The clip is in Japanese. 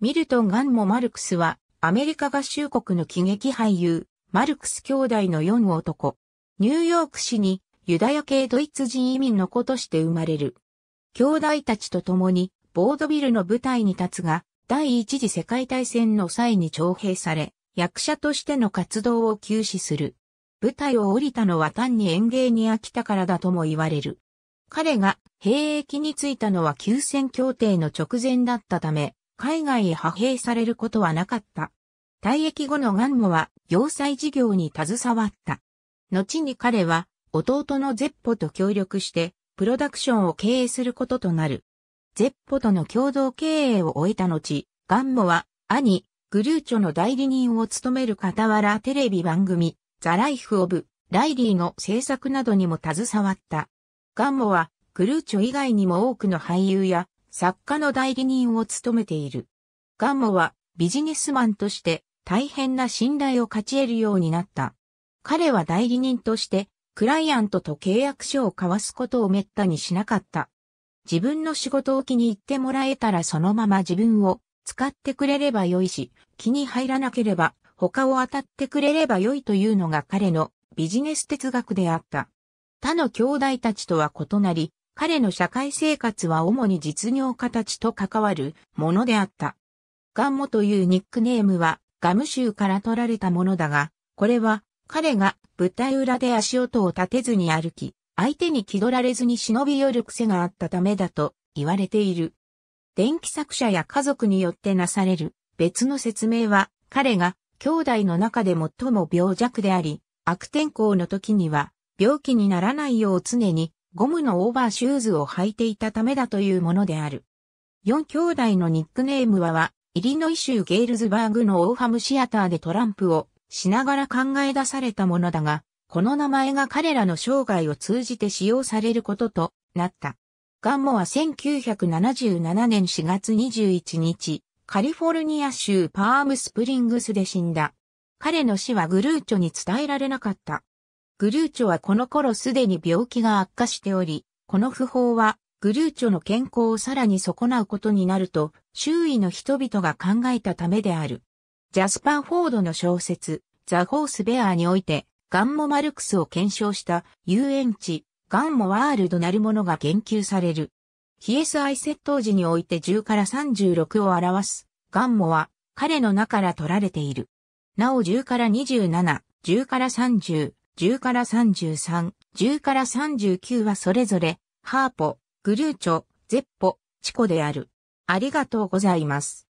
ミルトン・ガンモ・マルクスは、アメリカ合衆国の喜劇俳優、マルクス兄弟の四男。ニューヨーク市にユダヤ系ドイツ人移民の子として生まれる。兄弟たちと共にボードビルの舞台に立つが、第一次世界大戦の際に徴兵され、役者としての活動を休止する。舞台を降りたのは単に演芸に飽きたからだとも言われる。彼が兵役に就いたのは休戦協定の直前だったため、海外へ派兵されることはなかった。退役後のガンモは要塞事業に携わった。後に彼は弟のゼッポと協力してプロダクションを経営することとなる。ゼッポとの共同経営を終えた後、ガンモは兄、グルーチョの代理人を務める傍らテレビ番組、ザ・ライフ・オブ・ライリーの制作などにも携わった。ガンモはグルーチョ以外にも多くの俳優や作家の代理人を務めている。ガンモはビジネスマンとして大変な信頼を勝ち得るようになった。彼は代理人としてクライアントと契約書を交わすことを滅多にしなかった。自分の仕事を気に入ってもらえたらそのまま自分を使ってくれればよいし、気に入らなければ他を当たってくれればよいというのが彼のビジネス哲学であった。他の兄弟たちとは異なり、彼の社会生活は主に実業家たちと関わるものであった。ガンモというニックネームはガム州から取られたものだが、これは彼が舞台裏で足音を立てずに歩き、相手に気取られずに忍び寄る癖があったためだと言われている。電気作者や家族によってなされる別の説明は彼が兄弟の中で最も病弱であり、悪天候の時には病気にならないよう常にゴムのオーバーシューズを履いていたためだというものである。4兄弟のニックネームはイリノイ州ゲールズバーグのオーファムシアターでトランプをしながら考え出されたものだが、この名前が彼らの生涯を通じて使用されることとなった。ガンモは1977年4月21日、カリフォルニア州パームスプリングスで死んだ。彼の死はグルーチョに伝えられなかった。グルーチョはこの頃すでに病気が悪化しており、この訃報はグルーチョの健康をさらに損なうことになると、周囲の人々が考えたためである。ジャスパン・フォードの小説、ザ・ホース・ベアーにおいて、ガンモ・マルクスを検証した遊園地、ガンモ・ワールドなるものが言及される。ヒエス・アイセット時において10から36を表す、ガンモは彼の名から取られている。なお10から27、10から30、10から33、10から39はそれぞれ、ハーポ、グルーチョ、ゼッポ、チコである。ありがとうございます。